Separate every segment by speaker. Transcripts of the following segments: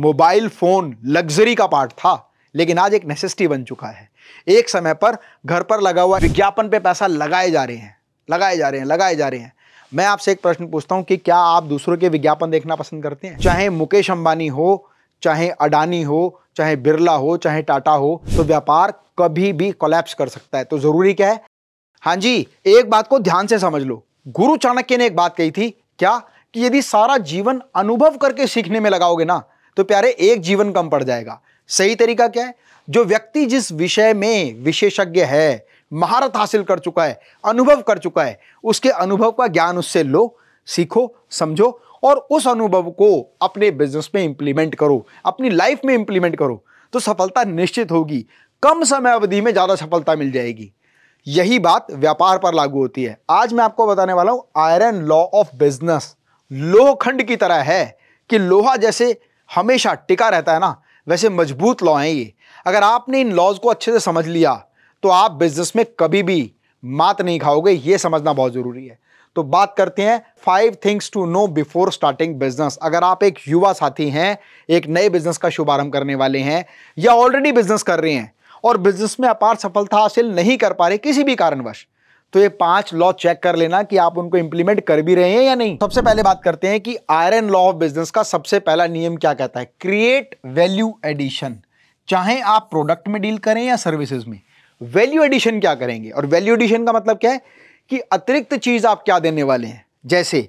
Speaker 1: mobile phone luxury का part था लेकिन आज एक नेसेसिटी बन चुका है एक समय पर घर पर लगा हुआ विज्ञापन पे पैसा लगाए जा रहे हैं लगाए जा रहे हैं लगाए जा रहे हैं मैं आपसे एक प्रश्न पूछता हूं कि क्या आप दूसरों के विज्ञापन देखना पसंद करते हैं चाहे मुकेश अंबानी हो चाहे अडानी हो चाहे बिरला हो चाहे टाटा हो तो व्यापार कभी भी कोलैप्स कर सकता है तो ज़रूरी क्या है हाँ जी एक बात को ध्यान से समझ लो गुरु चाणक्य ने एक बात कही थी क्या कि यदि सारा जीवन अनुभव करके सीखने में लगाओगे ना तो प्यारे एक जीवन कम पड़ जाएगा सही तरीका क्या है जो व्यक्ति जिस विषय में विशेषज्ञ है महारत हासिल कर चुका है अनुभव कर चुका है उसके अनुभव का ज्ञान उससे लो सीखो समझो और उस अनुभव को अपने बिजनेस में इंप्लीमेंट करो अपनी लाइफ में इंप्लीमेंट करो तो सफलता निश्चित होगी कम समय अवधि में ज़्यादा सफलता मिल जाएगी यही बात व्यापार पर लागू होती है आज मैं आपको बताने वाला हूं आयरन लॉ ऑफ बिजनेस लोहखंड की तरह है कि लोहा जैसे हमेशा टिका रहता है ना वैसे मजबूत लॉ हैं ये अगर आपने इन लॉज को अच्छे से समझ लिया तो आप बिजनेस में कभी भी मात नहीं खाओगे ये समझना बहुत ज़रूरी है तो बात करते हैं five things to know before starting business अगर आप एक युवा साथी हैं एक नए बिजनेस का शुभारंभ करने वाले हैं या ऑलरेडी बिजनेस कर रहे हैं और बिजनेस में अपार सफलता हासिल नहीं कर पा रहे किसी भी कारणवश तो ये पांच लॉ चेक कर लेना कि आप उनको इंप्लीमेंट कर भी रहे हैं या नहीं सबसे पहले बात करते हैं कि आयरन लॉ ऑफ बिजनेस का सबसे पहला नियम क्या कहता है क्रिएट वैल्यू एडिशन चाहे आप प्रोडक्ट में डील करें या सर्विसेज में वैल्यू एडिशन क्या करेंगे और वैल्यू एडिशन का मतलब क्या है कि अतिरिक्त चीज़ आप क्या देने वाले हैं जैसे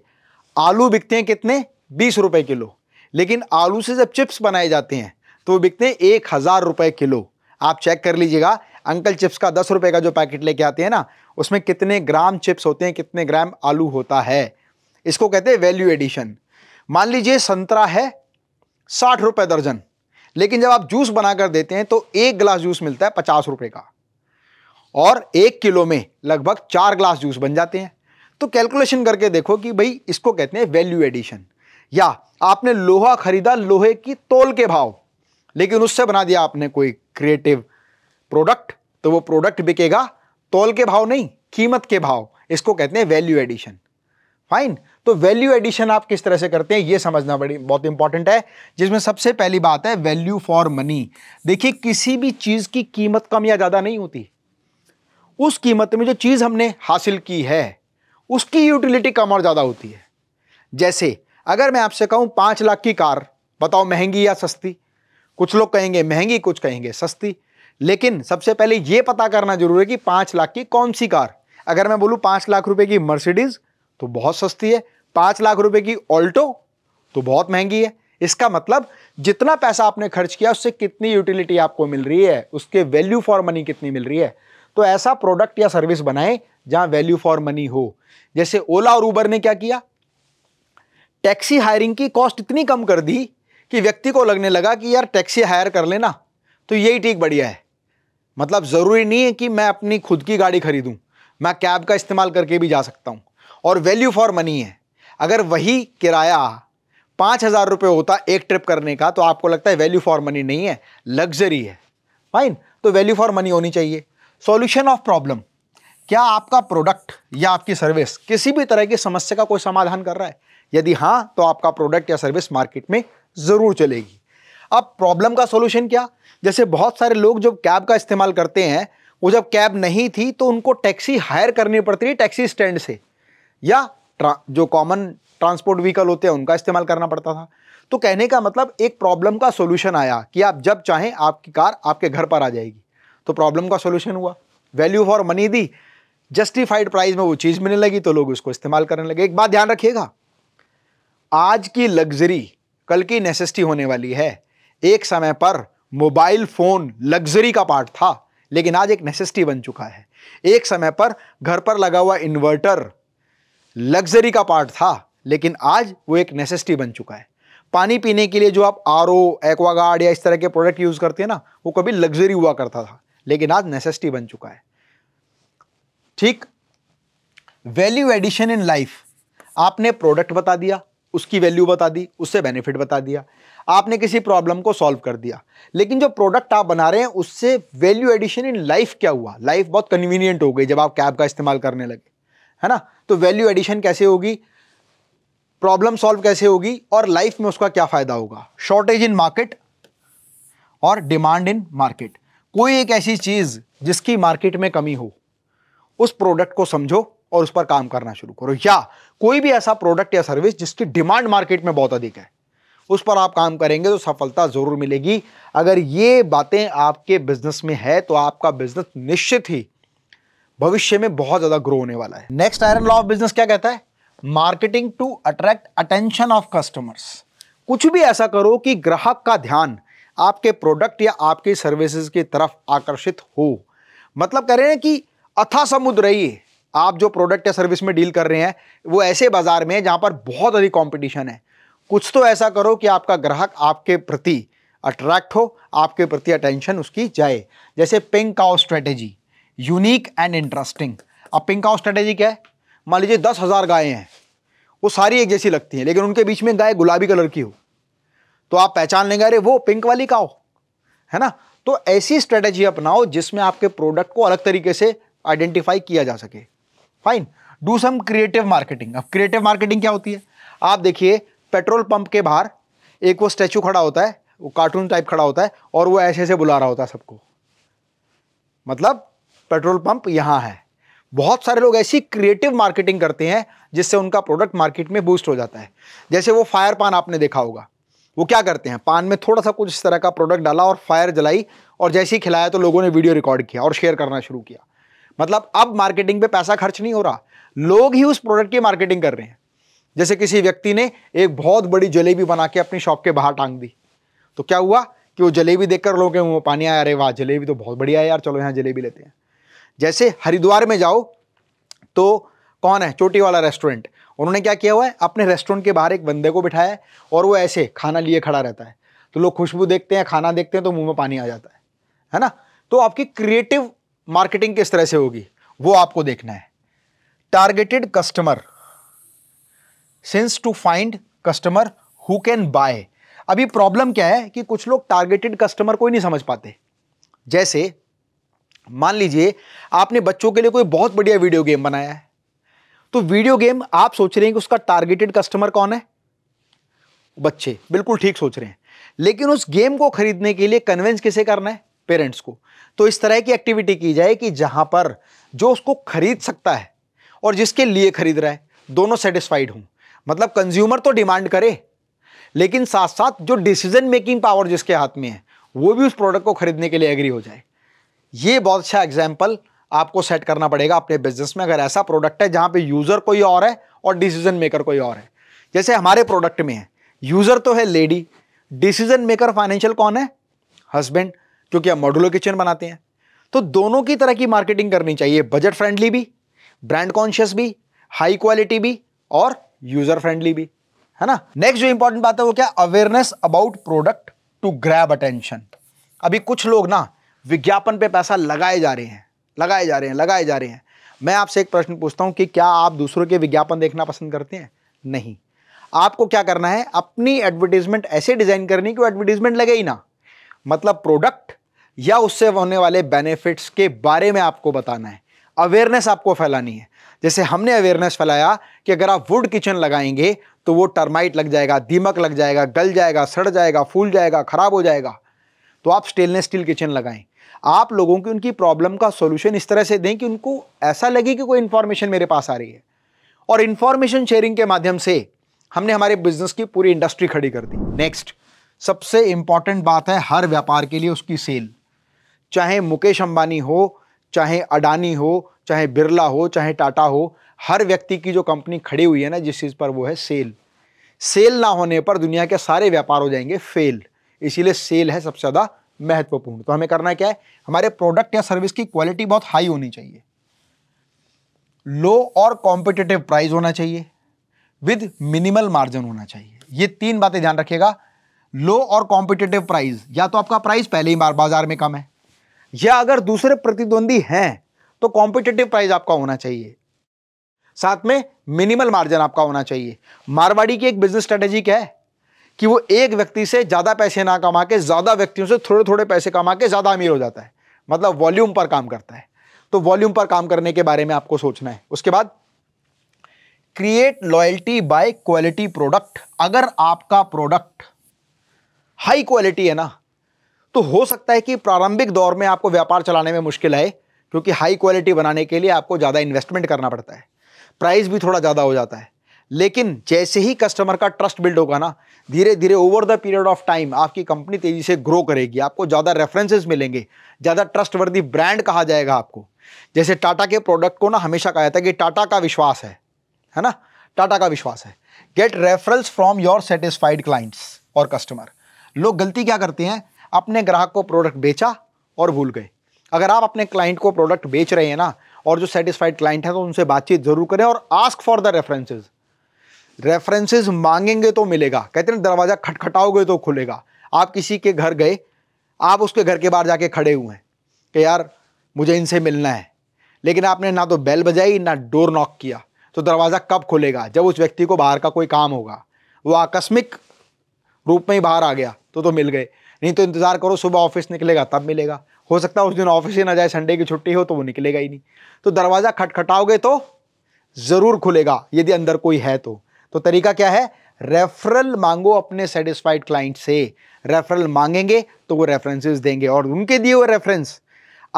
Speaker 1: आलू बिकते हैं कितने बीस रुपए किलो लेकिन आलू से जब चिप्स बनाए जाते हैं तो वो बिकते हैं एक हज़ार रुपए किलो आप चेक कर लीजिएगा अंकल चिप्स का दस रुपये का जो पैकेट लेके आते हैं ना उसमें कितने ग्राम चिप्स होते हैं कितने ग्राम आलू होता है इसको कहते हैं वैल्यू एडिशन मान लीजिए संतरा है साठ रुपये दर्जन लेकिन जब आप जूस बनाकर देते हैं तो एक गिलास जूस मिलता है पचास रुपये का और एक किलो में लगभग चार ग्लास जूस बन जाते हैं तो कैलकुलेशन करके देखो कि भाई इसको कहते हैं वैल्यू एडिशन या आपने लोहा खरीदा लोहे की तोल के भाव लेकिन उससे बना दिया आपने कोई क्रिएटिव प्रोडक्ट तो वो प्रोडक्ट बिकेगा तोल के भाव नहीं कीमत के भाव इसको कहते हैं वैल्यू एडिशन फाइन तो वैल्यू एडिशन आप किस तरह से करते हैं ये समझना बड़ी बहुत इंपॉर्टेंट है जिसमें सबसे पहली बात है वैल्यू फॉर मनी देखिए किसी भी चीज़ की कीमत कम या ज़्यादा नहीं होती उस कीमत में जो चीज़ हमने हासिल की है उसकी यूटिलिटी कम और ज़्यादा होती है जैसे अगर मैं आपसे कहूं पांच लाख की कार बताओ महंगी या सस्ती कुछ लोग कहेंगे महंगी कुछ कहेंगे सस्ती लेकिन सबसे पहले यह पता करना जरूरी है कि पांच लाख की कौन सी कार अगर मैं बोलूं पांच लाख रुपए की मर्सिडीज़ तो बहुत सस्ती है पांच लाख रुपए की ऑल्टो तो बहुत महंगी है इसका मतलब जितना पैसा आपने खर्च किया उससे कितनी यूटिलिटी आपको मिल रही है उसके वैल्यू फॉर मनी कितनी मिल रही है तो ऐसा प्रोडक्ट या सर्विस बनाए जहां वैल्यू फॉर मनी हो जैसे ओला और उबर ने क्या किया टैक्सी हायरिंग की कॉस्ट इतनी कम कर दी कि व्यक्ति को लगने लगा कि यार टैक्सी हायर कर लेना तो यही ठीक बढ़िया है मतलब ज़रूरी नहीं है कि मैं अपनी खुद की गाड़ी खरीदूं मैं कैब का इस्तेमाल करके भी जा सकता हूं और वैल्यू फॉर मनी है अगर वही किराया पाँच हज़ार रुपये होता एक ट्रिप करने का तो आपको लगता है वैल्यू फॉर मनी नहीं है लग्जरी है फाइन तो वैल्यू फॉर मनी होनी चाहिए सॉल्यूशन ऑफ प्रॉब्लम क्या आपका प्रोडक्ट या आपकी सर्विस किसी भी तरह की समस्या का कोई समाधान कर रहा है यदि हाँ तो आपका प्रोडक्ट या सर्विस मार्केट में ज़रूर चलेगी अब प्रॉब्लम का सोल्यूशन क्या जैसे बहुत सारे लोग जब कैब का इस्तेमाल करते हैं वो जब कैब नहीं थी तो उनको टैक्सी हायर करनी पड़ती थी टैक्सी स्टैंड से या जो कॉमन ट्रांसपोर्ट व्हीकल होते हैं उनका इस्तेमाल करना पड़ता था तो कहने का मतलब एक प्रॉब्लम का सोल्यूशन आया कि आप जब चाहें आपकी कार आपके घर पर आ जाएगी तो प्रॉब्लम का सोल्यूशन हुआ वैल्यू फॉर मनी दी जस्टिफाइड प्राइस में वो चीज़ मिलने लगी तो लोग उसको इस्तेमाल करने लगे एक बात ध्यान रखिएगा आज की लग्जरी कल की नेसेसिटी होने वाली है एक समय पर मोबाइल फ़ोन लग्जरी का पार्ट था लेकिन आज एक नेसेसिटी बन चुका है एक समय पर घर पर लगा हुआ इन्वर्टर लग्जरी का पार्ट था लेकिन आज वो एक नेसेसिटी बन चुका है पानी पीने के लिए जो आप आर ओ एक्वागार्ड या इस तरह के प्रोडक्ट यूज़ करते हैं ना वो कभी लग्जरी हुआ करता था लेकिन आज नेसेसिटी बन चुका है ठीक वैल्यू एडिशन इन लाइफ आपने प्रोडक्ट बता दिया उसकी वैल्यू बता दी उससे बेनिफिट बता दिया आपने किसी प्रॉब्लम को सॉल्व कर दिया लेकिन जो प्रोडक्ट आप बना रहे हैं उससे वैल्यू एडिशन इन लाइफ क्या हुआ लाइफ बहुत कन्वीनियंट हो गई जब आप कैब का इस्तेमाल करने लगे है ना तो वैल्यू एडिशन कैसे होगी प्रॉब्लम सॉल्व कैसे होगी और लाइफ में उसका क्या फ़ायदा होगा शॉर्टेज इन मार्केट और डिमांड इन मार्केट कोई एक ऐसी चीज़ जिसकी मार्केट में कमी हो उस प्रोडक्ट को समझो और उस पर काम करना शुरू करो या कोई भी ऐसा प्रोडक्ट या सर्विस जिसकी डिमांड मार्केट में बहुत अधिक है उस पर आप काम करेंगे तो सफलता ज़रूर मिलेगी अगर ये बातें आपके बिजनेस में है तो आपका बिजनेस निश्चित ही भविष्य में बहुत ज़्यादा ग्रो होने वाला है next iron law of business क्या कहता है marketing to attract attention of customers कुछ भी ऐसा करो कि ग्राहक का ध्यान आपके प्रोडक्ट या आपकी सर्विसेज की तरफ आकर्षित हो मतलब कह रहे हैं कि अथा समुद्र रहिए आप जो प्रोडक्ट या सर्विस में डील कर रहे हैं वो ऐसे बाज़ार में है जहाँ पर बहुत अधिक कॉम्पिटिशन है कुछ तो ऐसा करो कि आपका ग्राहक आपके प्रति अट्रैक्ट हो आपके प्रति अटेंशन उसकी जाए जैसे pink cow strategy unique and interesting अब पिंक काउ स्ट्रेटेजी क्या है मान लीजिए दस हज़ार गायें हैं वो सारी एक जैसी लगती हैं लेकिन उनके बीच में गाय गुलाबी कलर की हो तो आप पहचान लेंगे अरे वो पिंक वाली काओ है ना तो ऐसी स्ट्रेटेजी अपनाओ जिसमें आपके प्रोडक्ट को अलग तरीके से आइडेंटिफाई किया जा सके fine do some creative marketing अब क्रिएटिव मार्केटिंग क्या होती है आप देखिए पेट्रोल पंप के बाहर एक वो स्टैचू खड़ा होता है वो कार्टून टाइप खड़ा होता है और वो ऐसे ऐसे बुला रहा होता है सबको मतलब पेट्रोल पंप यहाँ है बहुत सारे लोग ऐसी क्रिएटिव मार्केटिंग करते हैं जिससे उनका प्रोडक्ट मार्केट में बूस्ट हो जाता है जैसे वो फायर पान आपने देखा होगा वो क्या करते हैं पान में थोड़ा सा कुछ इस तरह का प्रोडक्ट डाला और फायर जलाई और जैसे ही खिलाया तो लोगों ने वीडियो रिकॉर्ड किया और शेयर करना शुरू किया मतलब अब मार्केटिंग पे पैसा खर्च नहीं हो रहा लोग ही उस प्रोडक्ट की मार्केटिंग कर रहे हैं जैसे किसी व्यक्ति ने एक बहुत बड़ी जलेबी बना के अपनी शॉप के बाहर टांग दी तो क्या हुआ कि वो जलेबी देखकर लोगों के मुँह पानी आया अरे वाह जलेबी तो बहुत बढ़िया है यार चलो यहाँ जलेबी लेते हैं जैसे हरिद्वार में जाओ तो कौन है चोटी वाला रेस्टोरेंट उन्होंने क्या किया हुआ है अपने रेस्टोरेंट के बाहर एक बंदे को बिठाया है और वो ऐसे खाना लिए खड़ा रहता है तो लोग खुशबू देखते हैं खाना देखते हैं तो मुंह में पानी आ जाता है है ना तो आपकी क्रिएटिव मार्केटिंग किस तरह से होगी वो आपको देखना है targeted customer since to find customer who can buy अभी प्रॉब्लम क्या है कि कुछ लोग टारगेटेड कस्टमर को ही नहीं समझ पाते जैसे मान लीजिए आपने बच्चों के लिए कोई बहुत बढ़िया वीडियो गेम बनाया है तो वीडियो गेम आप सोच रहे हैं कि उसका टारगेटेड कस्टमर कौन है बच्चे बिल्कुल ठीक सोच रहे हैं लेकिन उस गेम को खरीदने के लिए कन्वेंस किसे करना है पेरेंट्स को तो इस तरह की एक्टिविटी की जाए कि जहाँ पर जो उसको खरीद सकता है और जिसके लिए खरीद रहा है दोनों सेटिस्फाइड हों मतलब कंज्यूमर तो डिमांड करे लेकिन साथ साथ जो डिसीजन मेकिंग पावर जिसके हाथ में है वो भी उस प्रोडक्ट को खरीदने के लिए एग्री हो जाए ये बहुत अच्छा एग्जाम्पल आपको सेट करना पड़ेगा अपने बिजनेस में अगर ऐसा प्रोडक्ट है जहाँ पे यूज़र कोई और है और डिसीजन मेकर कोई और है जैसे हमारे प्रोडक्ट में है यूज़र तो है लेडी डिसीजन मेकर फाइनेंशियल कौन है हस्बैंड क्योंकि आप मॉडुलर किचन बनाते हैं तो दोनों की तरह की मार्केटिंग करनी चाहिए बजट फ्रेंडली भी ब्रांड कॉन्शियस भी हाई क्वालिटी भी और यूजर फ्रेंडली भी है ना नेक्स्ट जो इंपॉर्टेंट बात है वो क्या awareness about product to grab attention अभी कुछ लोग ना विज्ञापन पे पैसा लगाए जा रहे हैं लगाए जा रहे हैं लगाए जा रहे हैं मैं आपसे एक प्रश्न पूछता हूं कि क्या आप दूसरों के विज्ञापन देखना पसंद करते हैं नहीं आपको क्या करना है अपनी एडवर्टीजमेंट ऐसे डिजाइन करनी कि एडवर्टीजमेंट लगे ही ना मतलब प्रोडक्ट या उससे होने वाले बेनिफिट्स के बारे में आपको बताना है अवेयरनेस आपको फैलानी है जैसे हमने अवेयरनेस फैलाया कि अगर आप वुड किचन लगाएंगे तो वो टर्माइट लग जाएगा दीमक लग जाएगा गल जाएगा सड़ जाएगा फूल जाएगा ख़राब हो जाएगा तो आप स्टेनलेस स्टील किचन लगाएं आप लोगों की उनकी प्रॉब्लम का सोल्यूशन इस तरह से दें कि उनको ऐसा लगे कि कोई इन्फॉर्मेशन मेरे पास आ रही है और इन्फॉर्मेशन शेयरिंग के माध्यम से हमने हमारे बिजनेस की पूरी इंडस्ट्री खड़ी कर दी नेक्स्ट सबसे इंपॉर्टेंट बात है हर व्यापार के लिए उसकी सेल चाहे मुकेश अंबानी हो चाहे अडानी हो चाहे बिरला हो चाहे टाटा हो हर व्यक्ति की जो कंपनी खड़ी हुई है ना जिस चीज़ पर वो है सेल सेल ना होने पर दुनिया के सारे व्यापार हो जाएंगे फेल इसीलिए सेल है सबसे ज़्यादा महत्वपूर्ण तो हमें करना क्या है हमारे प्रोडक्ट या सर्विस की क्वालिटी बहुत हाई होनी चाहिए लो और कॉम्पिटिटिव प्राइस होना चाहिए विद मिनिमल मार्जिन होना चाहिए ये तीन बातें ध्यान रखिएगा लो और कॉम्पिटिटिव प्राइस या तो आपका प्राइस पहले ही बाजार में कम है या अगर दूसरे प्रतिद्वंदी हैं तो कॉम्पिटेटिव प्राइस आपका होना चाहिए साथ में मिनिमल मार्जिन आपका होना चाहिए मारवाड़ी की एक बिजनेस स्ट्रेटेजी क्या है कि वो एक व्यक्ति से ज़्यादा पैसे ना कमा के ज़्यादा व्यक्तियों से थोड़े थोड़े पैसे कमा के ज़्यादा अमीर हो जाता है मतलब वॉल्यूम पर काम करता है तो वॉल्यूम पर काम करने के बारे में आपको सोचना है उसके बाद create loyalty by quality product अगर आपका प्रोडक्ट हाई क्वालिटी है ना तो हो सकता है कि प्रारंभिक दौर में आपको व्यापार चलाने में मुश्किल आए क्योंकि हाई क्वालिटी बनाने के लिए आपको ज़्यादा इन्वेस्टमेंट करना पड़ता है प्राइस भी थोड़ा ज़्यादा हो जाता है लेकिन जैसे ही कस्टमर का ट्रस्ट बिल्ड होगा ना धीरे धीरे over the period of time आपकी कंपनी तेज़ी से ग्रो करेगी आपको ज़्यादा रेफरेंसेस मिलेंगे ज़्यादा ट्रस्टवर्दी ब्रांड कहा जाएगा आपको जैसे टाटा के प्रोडक्ट को ना हमेशा कहा जाता है कि टाटा का विश्वास है है ना टाटा का विश्वास है get referrals from your satisfied clients और कस्टमर लोग गलती क्या करते हैं अपने ग्राहक को प्रोडक्ट बेचा और भूल गए अगर आप अपने क्लाइंट को प्रोडक्ट बेच रहे हैं ना और जो सेटिस्फाइड क्लाइंट है तो उनसे बातचीत जरूर करें और ask for the references references मांगेंगे तो मिलेगा कहते हैं दरवाज़ा खटखटाओगे तो खुलेगा आप किसी के घर गए आप उसके घर के बाहर जाके खड़े हुए हैं कि यार मुझे इनसे मिलना है लेकिन आपने ना तो बेल बजाई ना डोर नॉक किया तो दरवाज़ा कब खुलेगा जब उस व्यक्ति को बाहर का कोई काम होगा वो आकस्मिक रूप में ही बाहर आ गया तो तो मिल गए नहीं तो इंतज़ार करो सुबह ऑफिस निकलेगा तब मिलेगा हो सकता है उस दिन ऑफिस ही ना जाए संडे की छुट्टी हो तो वो निकलेगा ही नहीं तो दरवाज़ा खटखटाओगे तो ज़रूर खुलेगा यदि अंदर कोई है तो तो तरीका क्या है रेफरल मांगो अपने सेटिस्फाइड क्लाइंट से रेफरल मांगेंगे तो वो रेफरेंसेज देंगे और उनके दिए हुए रेफरेंस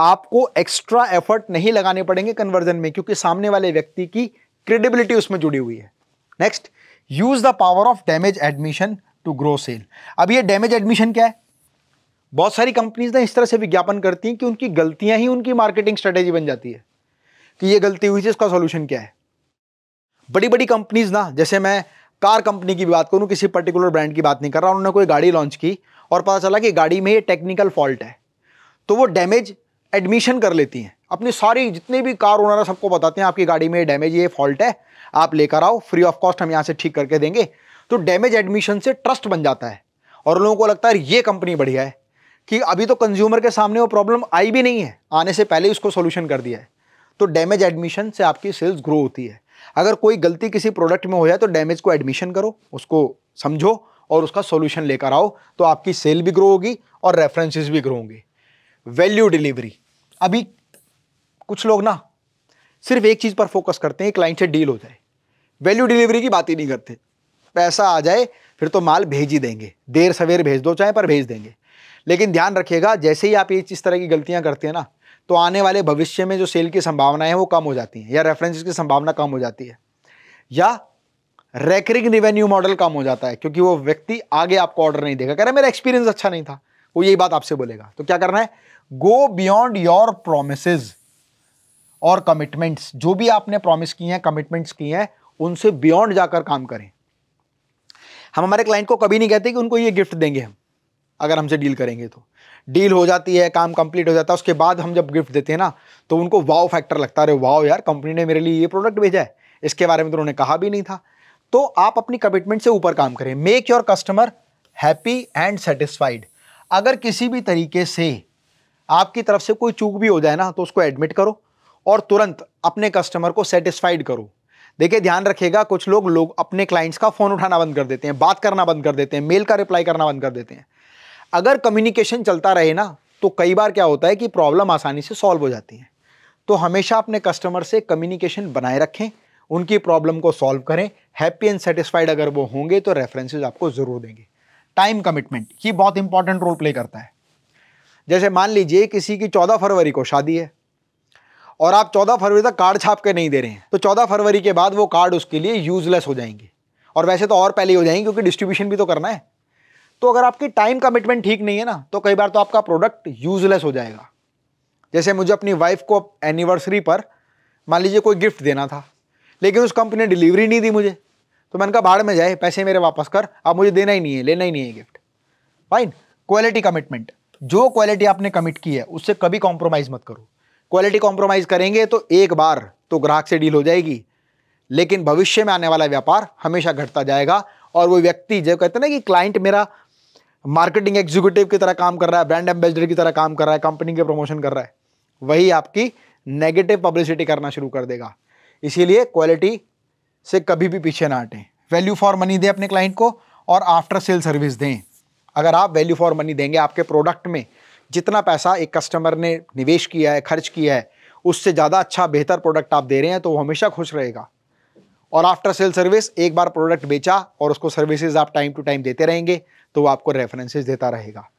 Speaker 1: आपको एक्स्ट्रा एफर्ट नहीं लगाने पड़ेंगे कन्वर्जन में क्योंकि सामने वाले व्यक्ति की क्रेडिबिलिटी उसमें जुड़ी हुई है next use the power of damage admission to grow sale अब ये डैमेज एडमिशन क्या है बहुत सारी कंपनीज ना इस तरह से विज्ञापन करती हैं कि उनकी गलतियां ही उनकी मार्केटिंग स्ट्रेटेजी बन जाती है कि ये गलती हुई थी इसका सॉल्यूशन क्या है बड़ी बड़ी कंपनीज ना जैसे मैं कार कंपनी की बात करूँ किसी पर्टिकुलर ब्रांड की बात नहीं कर रहा उन्होंने कोई गाड़ी लॉन्च की और पता चला कि गाड़ी में ये टेक्निकल फॉल्ट है तो वो डैमेज एडमिशन कर लेती हैं अपनी सारी जितने भी कार ओनर सबको बताते हैं आपकी गाड़ी में डैमेज ये फॉल्ट है आप लेकर आओ फ्री ऑफ कॉस्ट हम यहाँ से ठीक करके देंगे तो डैमेज एडमिशन से ट्रस्ट बन जाता है और लोगों को लगता है ये कंपनी बढ़िया है कि अभी तो कंज्यूमर के सामने वो प्रॉब्लम आई भी नहीं है आने से पहले उसको सोल्यूशन कर दिया है तो डैमेज एडमिशन से आपकी सेल्स ग्रो होती है अगर कोई गलती किसी प्रोडक्ट में हो जाए तो डैमेज को एडमिशन करो उसको समझो और उसका सोल्यूशन लेकर आओ तो आपकी सेल भी ग्रो होगी और रेफरेंसेस भी ग्रो होंगे वैल्यू डिलीवरी अभी कुछ लोग ना सिर्फ एक चीज़ पर फोकस करते हैं क्लाइंट से डील हो जाए वैल्यू डिलीवरी की बात ही नहीं करते पैसा आ जाए फिर तो माल भेज ही देंगे देर सवेर भेज दो चाहे पर भेज देंगे लेकिन ध्यान रखिएगा जैसे ही आप ये इस तरह की गलतियाँ करते हैं ना तो आने वाले भविष्य में जो सेल की संभावनाएं वो कम हो जाती हैं या रेफरेंसेस की संभावना कम हो जाती है या रेकरिंग रिवेन्यू मॉडल कम हो जाता है क्योंकि वो व्यक्ति आगे आपको ऑर्डर नहीं देगा कह रहा है मेरा एक्सपीरियंस अच्छा नहीं था वो यही बात आपसे बोलेगा तो क्या करना है गो बियॉन्ड योर प्रोमिस और कमिटमेंट्स जो भी आपने प्रॉमिस किए हैं कमिटमेंट्स किए हैं उनसे बियॉन्ड जाकर काम करें हम हमारे क्लाइंट को कभी नहीं कहते कि उनको ये गिफ्ट देंगे हम अगर हमसे डील करेंगे तो डील हो जाती है काम कंप्लीट हो जाता है उसके बाद हम जब गिफ्ट देते हैं ना तो उनको वाव फैक्टर लगता है अरे वाव यार कंपनी ने मेरे लिए ये प्रोडक्ट भेजा है इसके बारे में तो उन्होंने कहा भी नहीं था तो आप अपनी कमिटमेंट से ऊपर काम करें make your customer happy and satisfied अगर किसी भी तरीके से आपकी तरफ से कोई चूक भी हो जाए ना तो उसको एडमिट करो और तुरंत अपने कस्टमर को सेटिस्फाइड करो देखिए ध्यान रखिएगा कुछ लोग लोग अपने क्लाइंट्स का फ़ोन उठाना बंद कर देते हैं बात करना बंद कर देते हैं मेल का रिप्लाई करना बंद कर देते हैं अगर कम्युनिकेशन चलता रहे ना तो कई बार क्या होता है कि प्रॉब्लम आसानी से सॉल्व हो जाती है तो हमेशा अपने कस्टमर से कम्युनिकेशन बनाए रखें उनकी प्रॉब्लम को सॉल्व करें हैप्पी एंड सेटिस्फाइड अगर वो होंगे तो रेफरेंसेज आपको ज़रूर देंगे टाइम कमिटमेंट ये बहुत इंपॉर्टेंट रोल प्ले करता है जैसे मान लीजिए किसी की चौदह फरवरी को शादी है और आप चौदह फरवरी तक कार्ड छाप के नहीं दे रहे हैं तो चौदह फरवरी के बाद वो कार्ड उसके लिए यूजलेस हो जाएंगे और वैसे तो और पहले ही हो जाएंगे क्योंकि डिस्ट्रीब्यूशन भी तो करना है तो अगर आपकी टाइम कमिटमेंट ठीक नहीं है ना तो कई बार तो आपका प्रोडक्ट यूजलेस हो जाएगा जैसे मुझे अपनी वाइफ को एनिवर्सरी पर मान लीजिए कोई गिफ्ट देना था लेकिन उस कंपनी ने डिलीवरी नहीं दी मुझे तो मैंने कहा बाढ़ में जाए पैसे मेरे वापस कर आप मुझे देना ही नहीं है लेना ही नहीं है गिफ्ट फाइन क्वालिटी कमिटमेंट जो क्वालिटी आपने कमिट की है उससे कभी कॉम्प्रोमाइज़ मत करो क्वालिटी कॉम्प्रोमाइज़ करेंगे तो एक बार तो ग्राहक से डील हो जाएगी लेकिन भविष्य में आने वाला व्यापार हमेशा घटता जाएगा और वो व्यक्ति जो कहते हैं ना कि क्लाइंट मेरा मार्केटिंग एग्जीक्यूटिव की तरह काम कर रहा है ब्रांड एम्बेसडर की तरह काम कर रहा है कंपनी के प्रमोशन कर रहा है वही आपकी नेगेटिव पब्लिसिटी करना शुरू कर देगा इसीलिए क्वालिटी से कभी भी पीछे ना हटें वैल्यू फॉर मनी दें अपने क्लाइंट को और आफ्टर सेल सर्विस दें अगर आप वैल्यू फॉर मनी देंगे आपके प्रोडक्ट में जितना पैसा एक कस्टमर ने निवेश किया है खर्च किया है उससे ज़्यादा अच्छा बेहतर प्रोडक्ट आप दे रहे हैं तो वो हमेशा खुश रहेगा और आफ्टर सेल सर्विस एक बार प्रोडक्ट बेचा और उसको सर्विसेज आप टाइम टू टाइम देते रहेंगे तो वो आपको रेफरेंसेस देता रहेगा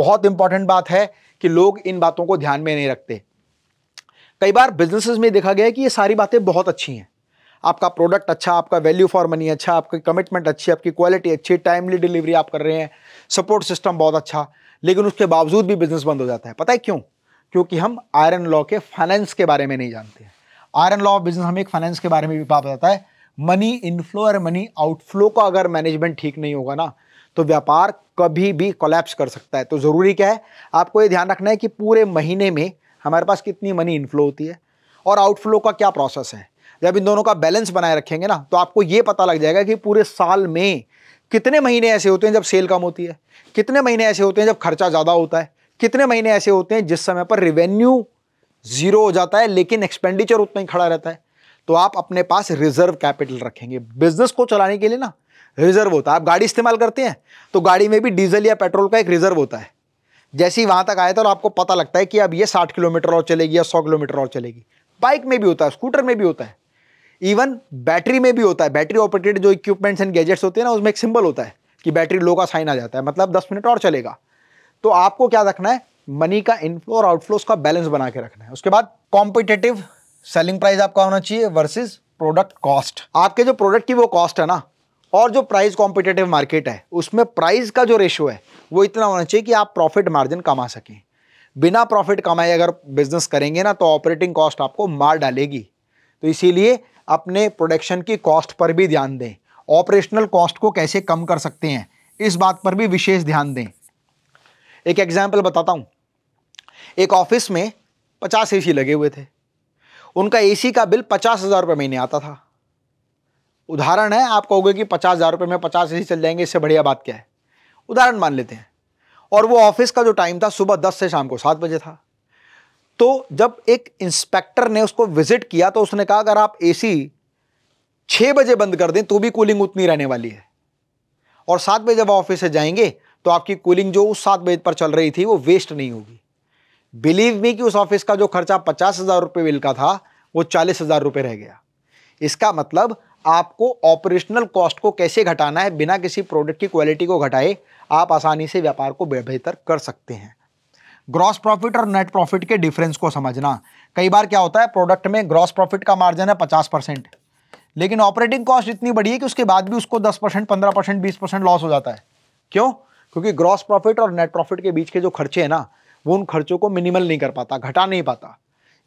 Speaker 1: बहुत इंपॉर्टेंट बात है कि लोग इन बातों को ध्यान में नहीं रखते कई बार बिजनेसेस में देखा गया है कि ये सारी बातें बहुत अच्छी हैं आपका प्रोडक्ट अच्छा आपका वैल्यू फॉर मनी अच्छा आपकी कमिटमेंट अच्छी आपकी क्वालिटी अच्छी टाइमली डिलीवरी आप कर रहे हैं सपोर्ट सिस्टम बहुत अच्छा लेकिन उसके बावजूद भी बिजनेस बंद हो जाता है पता है क्यों क्योंकि हम आयरन लॉ के फाइनेंस के बारे में नहीं जानते हैं आयरन लॉ ऑफ बिजनेस हमें एक फाइनेंस के बारे में भी पता बताता है मनी इनफ्लो और मनी आउटफ्लो का अगर मैनेजमेंट ठीक नहीं होगा ना तो व्यापार कभी भी कोलैप्स कर सकता है तो ज़रूरी क्या है आपको ये ध्यान रखना है कि पूरे महीने में हमारे पास कितनी मनी इनफ्लो होती है और आउटफ्लो का क्या प्रोसेस है जब इन दोनों का बैलेंस बनाए रखेंगे ना तो आपको ये पता लग जाएगा कि पूरे साल में कितने महीने ऐसे होते हैं जब सेल कम होती है कितने महीने ऐसे होते हैं जब खर्चा ज़्यादा होता है कितने महीने ऐसे होते हैं जिस समय पर रिवेन्यू ज़ीरो हो जाता है लेकिन एक्सपेंडिचर उतना ही खड़ा रहता है तो आप अपने पास रिजर्व कैपिटल रखेंगे बिजनेस को चलाने के लिए ना रिजर्व होता है आप गाड़ी इस्तेमाल करते हैं तो गाड़ी में भी डीजल या पेट्रोल का एक रिजर्व होता है जैसे ही वहाँ तक आए तो आपको पता लगता है कि अब ये साठ किलोमीटर और चलेगी या सौ किलोमीटर और चलेगी बाइक में भी होता है स्कूटर में भी होता है इवन बैटरी में भी होता है बैटरी ऑपरेटेड जो इक्विपमेंट्स एंड गैजेट्स होते हैं ना उसमें एक सिंबल होता है कि बैटरी लो का साइन आ जाता है मतलब दस मिनट और चलेगा तो आपको क्या रखना है मनी का इनफ्लो और आउटफ्लो उसका बैलेंस बना के रखना है उसके बाद कॉम्पिटेटिव सेलिंग प्राइस आपका होना चाहिए वर्सेज प्रोडक्ट कॉस्ट आपके जो प्रोडक्ट की वो कॉस्ट है ना और जो प्राइस कॉम्पिटेटिव मार्केट है उसमें प्राइस का जो रेशो है वो इतना होना चाहिए कि आप प्रॉफिट मार्जिन कमा सकें बिना प्रॉफिट कमाए अगर बिजनेस करेंगे ना तो ऑपरेटिंग कॉस्ट आपको मार डालेगी तो इसीलिए अपने प्रोडक्शन की कॉस्ट पर भी ध्यान दें ऑपरेशनल कॉस्ट को कैसे कम कर सकते हैं इस बात पर भी विशेष ध्यान दें एक एग्जाम्पल बताता हूँ एक ऑफिस में पचास ए लगे हुए थे उनका ए का बिल पचास हज़ार रुपये महीने आता था उदाहरण है आप कहोगे कि पचास हज़ार रुपये में पचास ऐसे चल जाएंगे इससे बढ़िया बात क्या है उदाहरण मान लेते हैं और वो ऑफिस का जो टाइम था सुबह दस से शाम को सात बजे था तो जब एक इंस्पेक्टर ने उसको विजिट किया तो उसने कहा अगर आप एसी छः बजे बंद कर दें तो भी कूलिंग उतनी रहने वाली है और सात बजे जब ऑफिस से जाएंगे तो आपकी कूलिंग जो उस सात बजे पर चल रही थी वो वेस्ट नहीं होगी बिलीव मी कि उस ऑफिस का जो खर्चा पचास हज़ार रुपये बिल का था वो चालीस हज़ार रुपये रह गया इसका मतलब आपको ऑपरेशनल कॉस्ट को कैसे घटाना है बिना किसी प्रोडक्ट की क्वालिटी को घटाए आप आसानी से व्यापार को बेहतर कर सकते हैं ग्रॉस प्रॉफिट और नेट प्रॉफिट के डिफरेंस को समझना कई बार क्या होता है प्रोडक्ट में ग्रॉस प्रॉफिट का मार्जिन है पचास परसेंट लेकिन ऑपरेटिंग कॉस्ट इतनी बड़ी है कि उसके बाद भी उसको दस परसेंट पंद्रह परसेंट बीस परसेंट लॉस हो जाता है क्यों क्योंकि ग्रॉस प्रॉफिट और नेट प्रॉफिट के बीच के जो खर्चे हैं ना वो उन खर्चों को मिनिमल नहीं कर पाता घटा नहीं पाता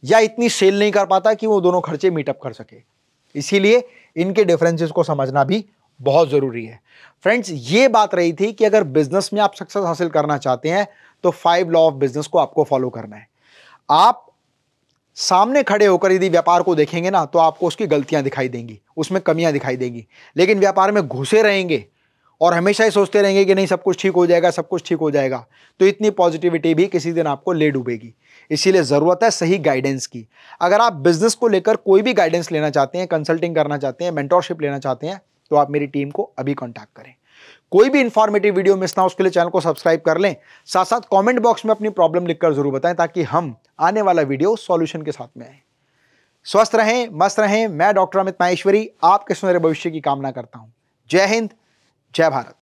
Speaker 1: या इतनी सेल नहीं कर पाता कि वो दोनों खर्चे मीटअप कर सके इसीलिए इनके डिफरेंसेस को समझना भी बहुत ज़रूरी है फ्रेंड्स ये बात रही थी कि अगर बिजनेस में आप सक्सेस हासिल करना चाहते हैं तो फाइव लॉ ऑफ बिजनेस को आपको फॉलो करना है आप सामने खड़े होकर यदि व्यापार को देखेंगे ना तो आपको उसकी गलतियां दिखाई देंगी उसमें कमियां दिखाई देंगी लेकिन व्यापार में घुसे रहेंगे और हमेशा ही सोचते रहेंगे कि नहीं सब कुछ ठीक हो जाएगा सब कुछ ठीक हो जाएगा तो इतनी पॉजिटिविटी भी किसी दिन आपको ले डूबेगी इसीलिए ज़रूरत है सही गाइडेंस की अगर आप बिज़नेस को लेकर कोई भी गाइडेंस लेना चाहते हैं कंसल्टिंग करना चाहते हैं मेंटोरशिप लेना चाहते हैं तो आप मेरी टीम को अभी कॉन्टैक्ट करें कोई भी इन्फॉर्मेटिव वीडियो मिस ना उसके लिए चैनल को सब्सक्राइब कर लें साथ साथ कॉमेंट बॉक्स में अपनी प्रॉब्लम लिखकर जरूर बताएं ताकि हम आने वाला वीडियो सॉल्यूशन के साथ में आए स्वस्थ रहें मस्त रहें मैं डॉक्टर अमित माहेश्वरी आपके सुनहरे भविष्य की कामना करता हूं जय हिंद जय भारत